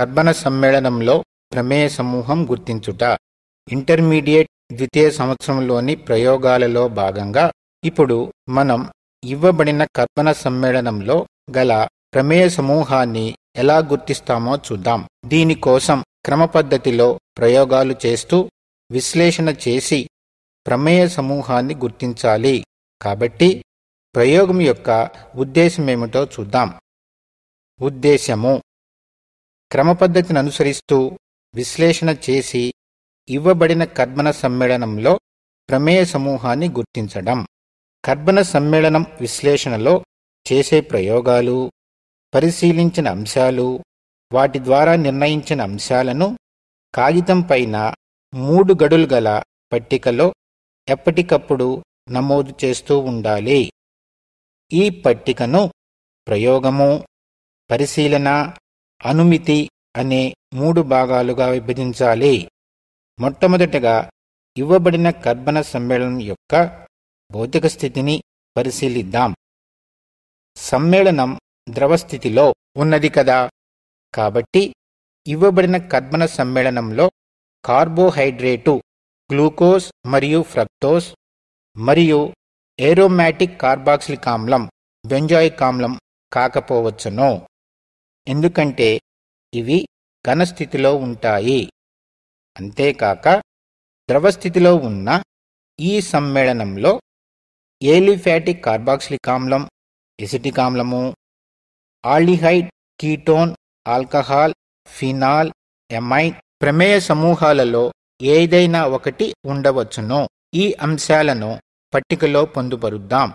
కర్బన సమ్మేళనంలో ప్రమేయ సమూహం గుర్తించుట ఇంటర్మీడియట్ ద్వితీయ సంవత్సరంలోని ప్రయోగాలలో భాగంగా ఇప్పుడు మనం ఇవ్వబడిన కర్బన సమ్మేళనంలో గల ప్రమేయ సమూహాన్ని ఎలా గుర్తిస్తామో చూద్దాం దీనికోసం క్రమపద్ధతిలో ప్రయోగాలు చేస్తూ విశ్లేషణ చేసి ప్రమేయ సమూహాన్ని గుర్తించాలి కాబట్టి ప్రయోగం యొక్క ఉద్దేశమేమిటో చూద్దాం ఉద్దేశ్యము క్రమపద్ధతిని అనుసరిస్తూ విశ్లేషణ చేసి ఇవ్వబడిన కర్బన సమ్మేళనంలో ప్రమేయ సమూహాన్ని గుర్తించడం కర్బన సమ్మేళనం విశ్లేషణలో చేసే ప్రయోగాలు పరిశీలించిన అంశాలు వాటి ద్వారా నిర్ణయించిన అంశాలను కాగితం పైన మూడు గడులు గల పట్టికలో ఎప్పటికప్పుడు నమోదు చేస్తూ ఉండాలి ఈ పట్టికను ప్రయోగము పరిశీలన అనుమితి అనే మూడు భాగాలుగా విభజించాలి మొట్టమొదటగా ఇవ్వబడిన కర్బన సమ్మేళనం యొక్క భౌతిక స్థితిని పరిశీలిద్దాం సమ్మేళనం ద్రవస్థితిలో ఉన్నది కదా కాబట్టి ఇవ్వబడిన కర్బన సమ్మేళనంలో కార్బోహైడ్రేటు గ్లూకోజ్ మరియు ఫ్రక్టోస్ మరియు ఏరోమాటిక్ కార్బాక్సిలిక్ ఆమ్లం బెంజాయిక్ ఆమ్లం కాకపోవచ్చును ఎందుకంటే ఇవి ఘనస్థితిలో ఉంటాయి అంతేకాక ద్రవస్థితిలో ఉన్న ఈ సమ్మేళనంలో ఏలిఫాటిక్ కార్బాక్సిలిక్ ఆమ్లం ఎసిటిక్ ఆమ్లము aldehyde ketone alcohol phenol amine ప్రమేయ సమూహాలలో ఏదైనా ఒకటి ఉండవచ్చునో ఈ అంశాలను పట్టికలో పొందుపరుద్దాం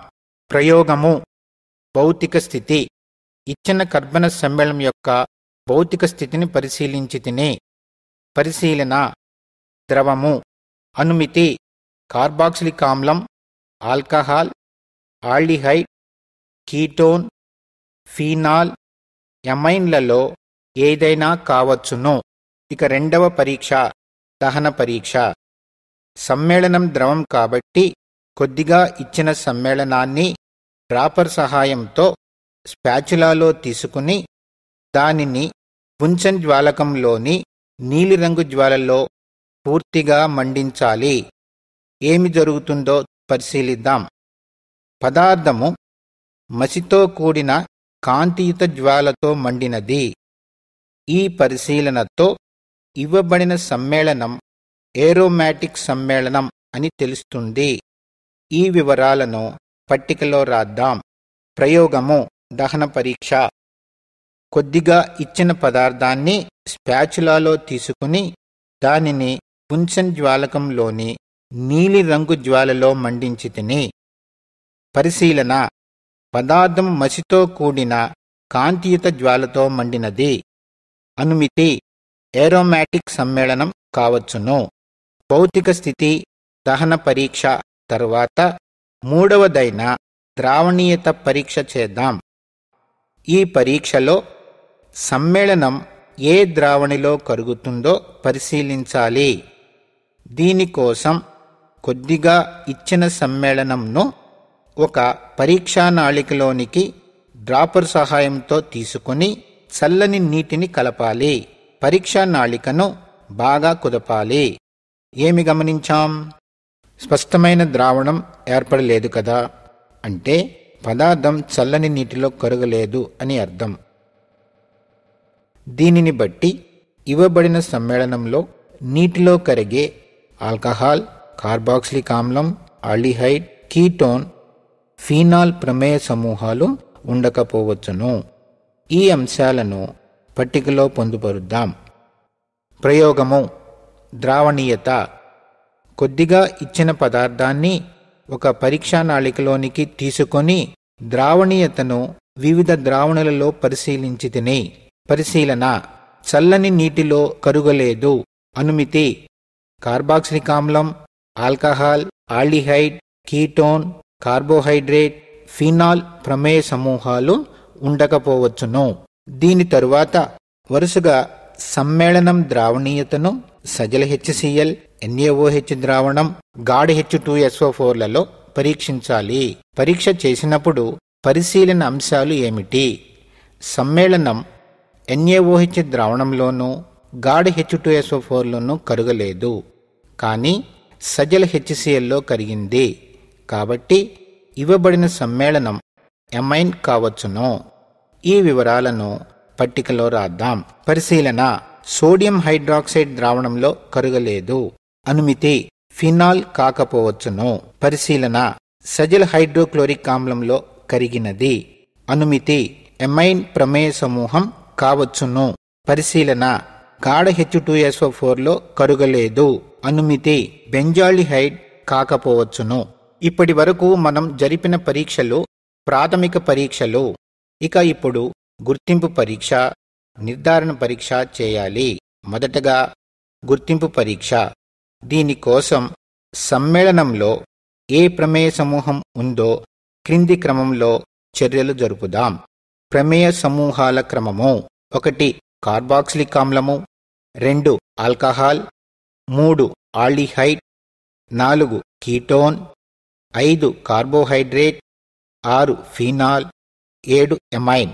ప్రయోగము భౌతిక స్థితి ఇచ్చిన కర్బన సమ్మేళనం యొక్క భౌతిక స్థితిని పరిశీలించి తినే పరిశీలన ద్రవము అనుమితి కార్బాక్సిలిక్ ఆమ్లం ఆల్కహాల్ ఆల్డిహైడ్ కీటోన్ ఫీనాల్ ఎమైన్లలో ఏదైనా కావచ్చును ఇక రెండవ పరీక్ష దహన పరీక్ష సమ్మేళనం ద్రవం కాబట్టి కొద్దిగా ఇచ్చిన సమ్మేళనాన్ని డ్రాపర్ సహాయంతో స్పాచులాలో తీసుకుని దానిని పుంచన్ జ్వాలకంలోని నీలిరంగు జ్వాలలో పూర్తిగా మండించాలి ఏమి జరుగుతుందో పరిశీలిద్దాం పదార్థము మసితో కూడిన కాంతియుత జ్వాలతో మండినది ఈ పరిశీలనతో ఇవ్వబడిన సమ్మేళనం ఏరోమాటిక్ సమ్మేళనం అని తెలుస్తుంది ఈ వివరాలను పట్టికలో రాద్దాం ప్రయోగము దహన పరీక్ష కొద్దిగా ఇచ్చిన పదార్థాన్ని స్పాచులాలో తీసుకుని దానిని పుంచన్ జ్వాలకంలోని నీలిరంగు జ్వాలలో మండించి తిని పరిశీలన పదార్థం మసితో కూడిన కాంతియుత జ్వాలతో మండినది అనుమితి ఏరోమాటిక్ సమ్మేళనం కావచ్చును భౌతిక స్థితి దహన పరీక్ష తర్వాత మూడవదైన ద్రావణీయత పరీక్ష చేద్దాం ఈ పరీక్షలో సమ్మేళనం ఏ ద్రావణిలో కరుగుతుందో పరిశీలించాలి దీనికోసం కొద్దిగా ఇచ్చిన సమ్మేళనంను ఒక పరీక్షా నాళికలోనికి డ్రాపర్ సహాయంతో తీసుకుని చల్లని నీటిని కలపాలి పరీక్షా నాళికను బాగా కుదపాలి ఏమి గమనించాం స్పష్టమైన ద్రావణం ఏర్పడలేదు కదా అంటే పదార్థం చల్లని నీటిలో కరగలేదు అని అర్థం దీనిని బట్టి ఇవ్వబడిన సమ్మేళనంలో నీటిలో కరిగే ఆల్కహాల్ కార్బాక్సిలిక్ ఆమ్లం ఆలిహైడ్ కీటోన్ ఫీనాల్ ప్రమేయ సమూహాలు ఉండకపోవచ్చును ఈ అంశాలను పట్టికలో పొందుపరుద్దాం ప్రయోగము ద్రావణీయత కొద్దిగా ఇచ్చిన పదార్థాన్ని ఒక పరీక్షా నాళికలోనికి తీసుకొని ద్రావణీయతను వివిధ ద్రావణులలో పరిశీలించి తిని పరిశీలన చల్లని నీటిలో కరుగలేదు అనుమితి కార్బాక్సిలిక్ ఆమ్లం alcohol aldehyde ketone carbohydrate phenol ప్రమేయ సమూహాలు ఉండకపోవచ్చును దీని తరువాత వరుసగా సమ్మేళనం ద్రావణీయతను సజల హెచ్సిఎల్ ఎన్ఏఓహెచ్ ద్రావణం గాడ్ హెచ్ టూ ఎస్ఓ ఫోర్లలో పరీక్షించాలి పరీక్ష చేసినప్పుడు పరిశీలన అంశాలు ఏమిటి సమ్మేళనం ఎన్ఏఓహెచ్ ద్రావణంలోనూ గాడ్ హెచ్ టూ ఎస్ఓ ఫోర్లోనూ కరగలేదు కానీ సజల హెచ్సిఎల్లో కరిగింది కాబట్టి ఇవ్వబడిన సమ్మేళనం ఎమైన్ కావచ్చును ఈ వివరాలను పట్టికలో రాద్దాం పరిశీలన సోడియం హైడ్రాక్సైడ్ ద్రావణంలో కరుగలేదు అనుమితి ఫినాల్ కాకపోవచ్చును పరిశీలన సజల్ హైడ్రోక్లోరిక్ ఆమ్లంలో కరిగినది అనుమితి ఎమైన్ ప్రమేయ సమూహం కావచ్చును పరిశీలన గాఢ హెచ్ టూఎస్ఓ ఫోర్లో కరుగలేదు అనుమితి బెంజాలిహైడ్ కాకపోవచ్చును ఇప్పటి వరకు మనం జరిపిన పరీక్షలు ప్రాథమిక పరీక్షలు ఇక ఇప్పుడు గుర్తింపు పరీక్ష నిర్ధారణ పరీక్ష చేయాలి మొదటగా గుర్తింపు పరీక్ష దీనికోసం సమ్మేళనంలో ఏ ప్రమేయ సమూహం ఉందో క్రింది క్రమంలో చర్యలు జరుపుదాం ప్రమేయ సమూహాల క్రమము ఒకటి కార్బాక్సిలిక్ ఆమ్లము రెండు ఆల్కహాల్ మూడు ఆల్డిహైడ్ నాలుగు కీటోన్ ఐదు కార్బోహైడ్రేట్ ఆరు ఫీనాల్ ఏడు ఎమైన్